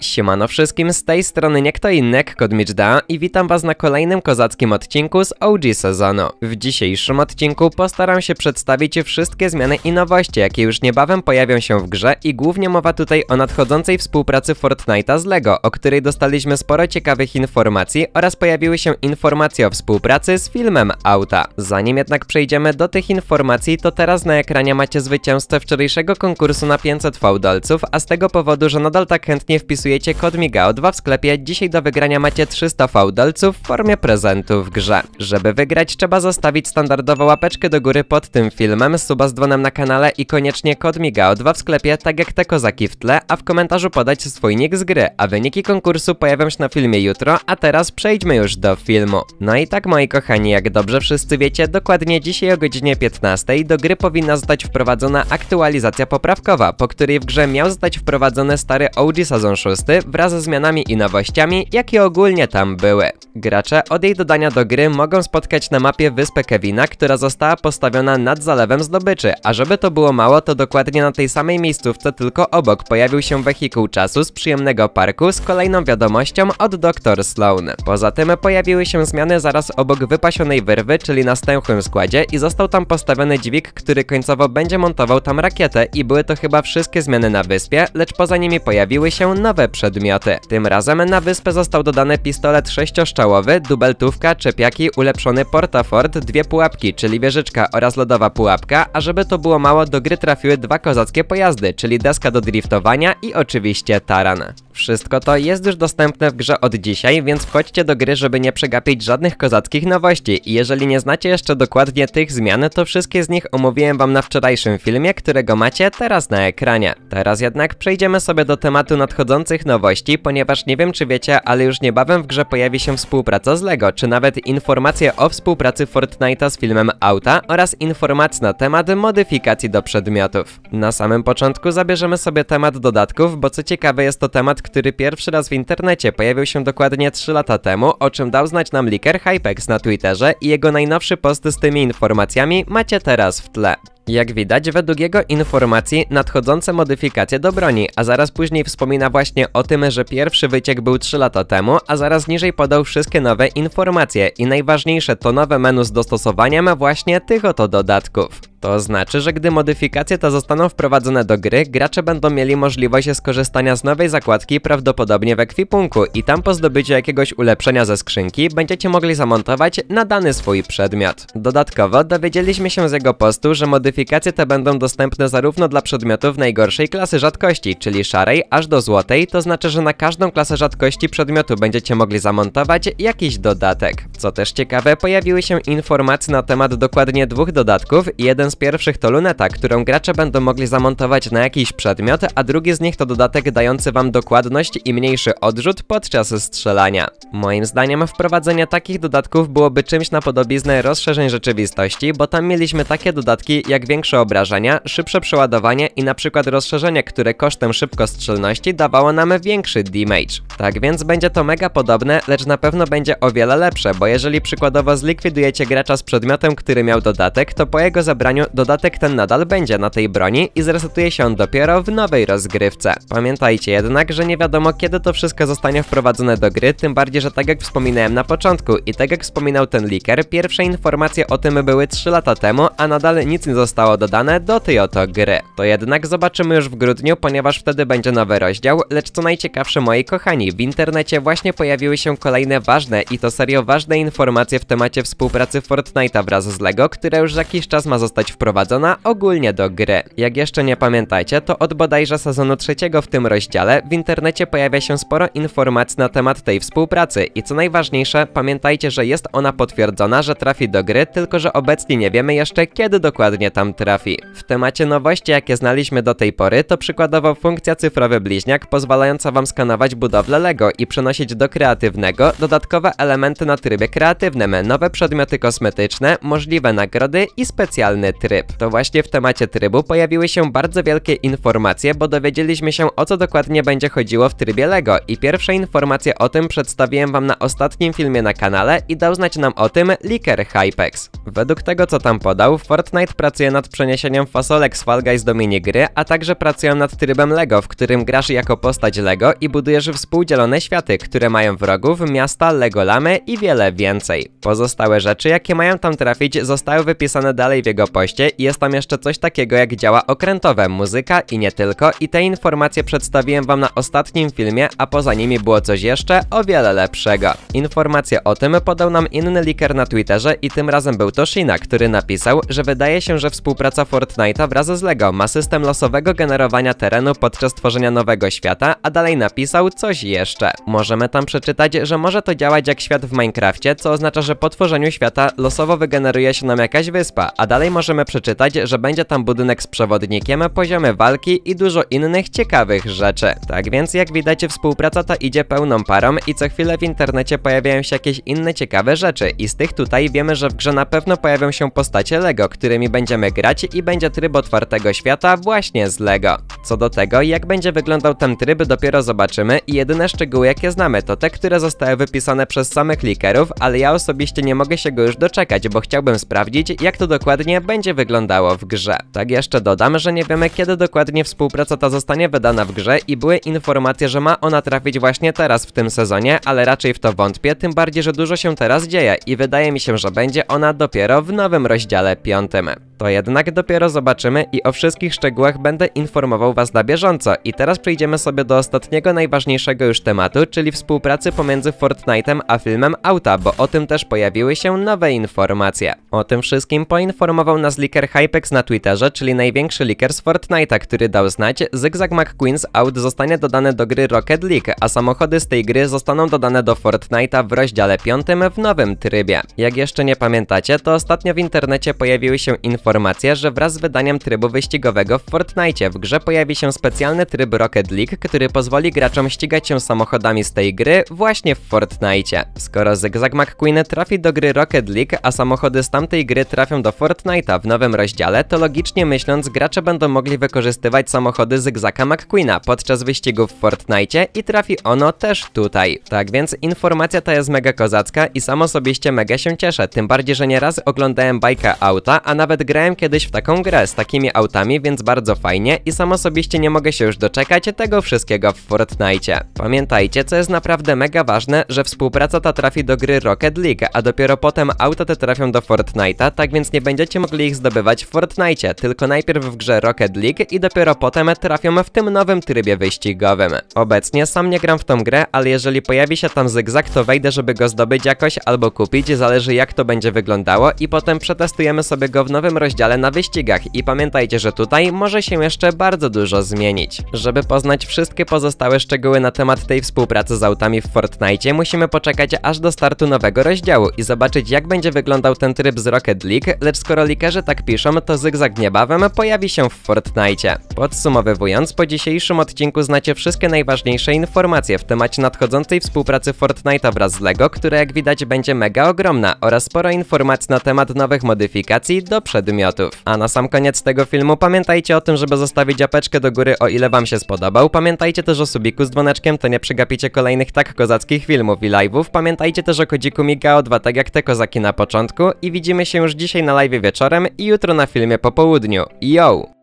Siemano wszystkim, z tej strony nie kto inny Kodmicz Da i witam was na kolejnym kozackim odcinku z OG sezonu. W dzisiejszym odcinku postaram się przedstawić wszystkie zmiany i nowości, jakie już niebawem pojawią się w grze i głównie mowa tutaj o nadchodzącej współpracy Fortnite'a z LEGO, o której dostaliśmy sporo ciekawych informacji oraz pojawiły się informacje o współpracy z filmem Auta. Zanim jednak przejdziemy do tych informacji, to teraz na ekranie macie zwycięzcę wczorajszego konkursu na 500 fałdolców, a z tego powodu, że nadal tak chętnie wpisujecie wpisujecie kod Migao2 w sklepie, dzisiaj do wygrania macie 300 fałdalców w formie prezentu w grze. Żeby wygrać trzeba zostawić standardową łapeczkę do góry pod tym filmem, suba z dzwonem na kanale i koniecznie kod Migao2 w sklepie, tak jak te kozaki w tle, a w komentarzu podać swój nick z gry, a wyniki konkursu pojawią się na filmie jutro, a teraz przejdźmy już do filmu. No i tak moi kochani, jak dobrze wszyscy wiecie, dokładnie dzisiaj o godzinie 15 do gry powinna zostać wprowadzona aktualizacja poprawkowa, po której w grze miał zostać wprowadzony stary OG sezon 6, 6 wraz ze zmianami i nowościami, jakie ogólnie tam były. Gracze od jej dodania do gry mogą spotkać na mapie wyspę Kevina, która została postawiona nad zalewem zdobyczy, a żeby to było mało, to dokładnie na tej samej miejscówce tylko obok pojawił się wehikuł czasu z przyjemnego parku z kolejną wiadomością od Dr. Sloan. Poza tym pojawiły się zmiany zaraz obok wypasionej wyrwy, czyli na stęchłym składzie i został tam postawiony dźwig, który końcowo będzie montował tam rakietę i były to chyba wszystkie zmiany na wyspie, lecz poza nimi pojawiły się nowe nowe przedmioty. Tym razem na wyspę został dodany pistolet sześcioszczałowy, dubeltówka, czepiaki, ulepszony portafort, dwie pułapki, czyli wieżyczka oraz lodowa pułapka, a żeby to było mało, do gry trafiły dwa kozackie pojazdy, czyli deska do driftowania i oczywiście taran. Wszystko to jest już dostępne w grze od dzisiaj, więc wchodźcie do gry, żeby nie przegapić żadnych kozackich nowości i jeżeli nie znacie jeszcze dokładnie tych zmian, to wszystkie z nich omówiłem wam na wczorajszym filmie, którego macie teraz na ekranie. Teraz jednak przejdziemy sobie do tematu nadchodzącego nowości, ponieważ nie wiem czy wiecie, ale już niebawem w grze pojawi się współpraca z LEGO, czy nawet informacje o współpracy Fortnite'a z filmem Auta oraz informacje na temat modyfikacji do przedmiotów. Na samym początku zabierzemy sobie temat dodatków, bo co ciekawe jest to temat, który pierwszy raz w internecie pojawił się dokładnie 3 lata temu, o czym dał znać nam liker Hypex na Twitterze i jego najnowszy post z tymi informacjami macie teraz w tle. Jak widać, według jego informacji nadchodzące modyfikacje do broni, a zaraz później wspomina właśnie o tym, że pierwszy wyciek był 3 lata temu, a zaraz niżej podał wszystkie nowe informacje i najważniejsze to nowe menu z dostosowaniem właśnie tych oto dodatków. To znaczy, że gdy modyfikacje te zostaną wprowadzone do gry, gracze będą mieli możliwość skorzystania z nowej zakładki prawdopodobnie w ekwipunku i tam po zdobyciu jakiegoś ulepszenia ze skrzynki będziecie mogli zamontować na dany swój przedmiot. Dodatkowo dowiedzieliśmy się z jego postu, że modyfikacje te będą dostępne zarówno dla przedmiotów najgorszej klasy rzadkości, czyli szarej aż do złotej, to znaczy, że na każdą klasę rzadkości przedmiotu będziecie mogli zamontować jakiś dodatek. Co też ciekawe, pojawiły się informacje na temat dokładnie dwóch dodatków, jeden z pierwszych to luneta, którą gracze będą mogli zamontować na jakiś przedmiot, a drugi z nich to dodatek dający wam dokładność i mniejszy odrzut podczas strzelania. Moim zdaniem wprowadzenie takich dodatków byłoby czymś na podobiznę rozszerzeń rzeczywistości, bo tam mieliśmy takie dodatki jak większe obrażenia, szybsze przeładowanie i na przykład rozszerzenie, które kosztem szybkostrzelności dawało nam większy damage. Tak więc będzie to mega podobne, lecz na pewno będzie o wiele lepsze, bo jeżeli przykładowo zlikwidujecie gracza z przedmiotem, który miał dodatek, to po jego zabraniu dodatek ten nadal będzie na tej broni i zresetuje się on dopiero w nowej rozgrywce. Pamiętajcie jednak, że nie wiadomo kiedy to wszystko zostanie wprowadzone do gry, tym bardziej, że tak jak wspominałem na początku i tak jak wspominał ten leaker, pierwsze informacje o tym były 3 lata temu, a nadal nic nie zostało dodane do tej oto gry. To jednak zobaczymy już w grudniu, ponieważ wtedy będzie nowy rozdział, lecz co najciekawsze moi kochani, w internecie właśnie pojawiły się kolejne ważne i to serio ważne informacje w temacie współpracy Fortnite'a wraz z LEGO, które już jakiś czas ma zostać wprowadzona ogólnie do gry. Jak jeszcze nie pamiętajcie, to od bodajże sezonu trzeciego w tym rozdziale w internecie pojawia się sporo informacji na temat tej współpracy i co najważniejsze, pamiętajcie, że jest ona potwierdzona, że trafi do gry, tylko że obecnie nie wiemy jeszcze kiedy dokładnie tam trafi. W temacie nowości jakie znaliśmy do tej pory to przykładowo funkcja cyfrowy bliźniak pozwalająca wam skanować budowlę LEGO i przenosić do kreatywnego dodatkowe elementy na trybie kreatywnym, nowe przedmioty kosmetyczne, możliwe nagrody i specjalny tryb. To właśnie w temacie trybu pojawiły się bardzo wielkie informacje, bo dowiedzieliśmy się o co dokładnie będzie chodziło w trybie LEGO i pierwsze informacje o tym przedstawiłem wam na ostatnim filmie na kanale i dał znać nam o tym Liker Hypex. Według tego co tam podał, Fortnite pracuje nad przeniesieniem fasolek z Fall Guys do minigry, a także pracują nad trybem LEGO, w którym grasz jako postać LEGO i budujesz współdzielone światy, które mają wrogów, miasta, LEGO lamy i wiele więcej. Pozostałe rzeczy jakie mają tam trafić zostały wypisane dalej w jego poście podcaście jest tam jeszcze coś takiego jak działa okrętowe, muzyka i nie tylko i te informacje przedstawiłem wam na ostatnim filmie, a poza nimi było coś jeszcze o wiele lepszego. Informacje o tym podał nam inny liker na Twitterze i tym razem był to Shina, który napisał, że wydaje się, że współpraca Fortnite'a wraz z LEGO ma system losowego generowania terenu podczas tworzenia nowego świata, a dalej napisał coś jeszcze. Możemy tam przeczytać, że może to działać jak świat w Minecrafcie, co oznacza, że po tworzeniu świata losowo wygeneruje się nam jakaś wyspa, a dalej możemy możemy przeczytać, że będzie tam budynek z przewodnikiem, poziomy walki i dużo innych ciekawych rzeczy. Tak więc jak widać współpraca ta idzie pełną parą i co chwilę w internecie pojawiają się jakieś inne ciekawe rzeczy i z tych tutaj wiemy, że w grze na pewno pojawią się postacie LEGO, którymi będziemy grać i będzie tryb otwartego świata właśnie z LEGO. Co do tego, jak będzie wyglądał ten tryb dopiero zobaczymy i jedyne szczegóły jakie znamy to te, które zostały wypisane przez samych likerów, ale ja osobiście nie mogę się go już doczekać, bo chciałbym sprawdzić jak to dokładnie będzie będzie wyglądało w grze. Tak jeszcze dodam, że nie wiemy kiedy dokładnie współpraca ta zostanie wydana w grze i były informacje, że ma ona trafić właśnie teraz w tym sezonie, ale raczej w to wątpię, tym bardziej, że dużo się teraz dzieje i wydaje mi się, że będzie ona dopiero w nowym rozdziale piątym to jednak dopiero zobaczymy i o wszystkich szczegółach będę informował Was na bieżąco. I teraz przejdziemy sobie do ostatniego, najważniejszego już tematu, czyli współpracy pomiędzy Fortnite'em a filmem Auta, bo o tym też pojawiły się nowe informacje. O tym wszystkim poinformował nas leaker Hypex na Twitterze, czyli największy leaker z Fortnite'a, który dał znać, Zigzag McQueen's Out zostanie dodane do gry Rocket League, a samochody z tej gry zostaną dodane do Fortnite'a w rozdziale 5 w nowym trybie. Jak jeszcze nie pamiętacie, to ostatnio w internecie pojawiły się informacje, informacja, że wraz z wydaniem trybu wyścigowego w Fortnite w grze pojawi się specjalny tryb Rocket League, który pozwoli graczom ścigać się samochodami z tej gry właśnie w Fortnite. Skoro Zygzak McQueen trafi do gry Rocket League, a samochody z tamtej gry trafią do Fortnite'a w nowym rozdziale, to logicznie myśląc gracze będą mogli wykorzystywać samochody Zygzaka McQueena podczas wyścigów w Fortnite i trafi ono też tutaj. Tak więc informacja ta jest mega kozacka i sam osobiście mega się cieszę, tym bardziej, że nieraz oglądałem bajkę auta, a nawet grę grałem kiedyś w taką grę z takimi autami, więc bardzo fajnie i sam osobiście nie mogę się już doczekać tego wszystkiego w Fortnite. Pamiętajcie, co jest naprawdę mega ważne, że współpraca ta trafi do gry Rocket League, a dopiero potem auta te trafią do Fortnite'a, tak więc nie będziecie mogli ich zdobywać w Fortnite, tylko najpierw w grze Rocket League i dopiero potem trafią w tym nowym trybie wyścigowym. Obecnie sam nie gram w tą grę, ale jeżeli pojawi się tam zygzak, to wejdę, żeby go zdobyć jakoś albo kupić, zależy jak to będzie wyglądało i potem przetestujemy sobie go w nowym rozdziale rozdziale na wyścigach i pamiętajcie, że tutaj może się jeszcze bardzo dużo zmienić. Żeby poznać wszystkie pozostałe szczegóły na temat tej współpracy z autami w Fortnite, musimy poczekać aż do startu nowego rozdziału i zobaczyć jak będzie wyglądał ten tryb z Rocket League, lecz skoro likerzy tak piszą, to zygzak niebawem pojawi się w Fortnite. Podsumowywując, po dzisiejszym odcinku znacie wszystkie najważniejsze informacje w temacie nadchodzącej współpracy Fortnite'a wraz z LEGO, która jak widać będzie mega ogromna oraz sporo informacji na temat nowych modyfikacji do przodu a na sam koniec tego filmu pamiętajcie o tym, żeby zostawić apeczkę do góry o ile wam się spodobał. Pamiętajcie też o subiku z dzwoneczkiem, to nie przegapicie kolejnych tak kozackich filmów i live'ów. Pamiętajcie też o kodziku Migao 2, tak jak te kozaki na początku i widzimy się już dzisiaj na live wieczorem i jutro na filmie po południu. Yo!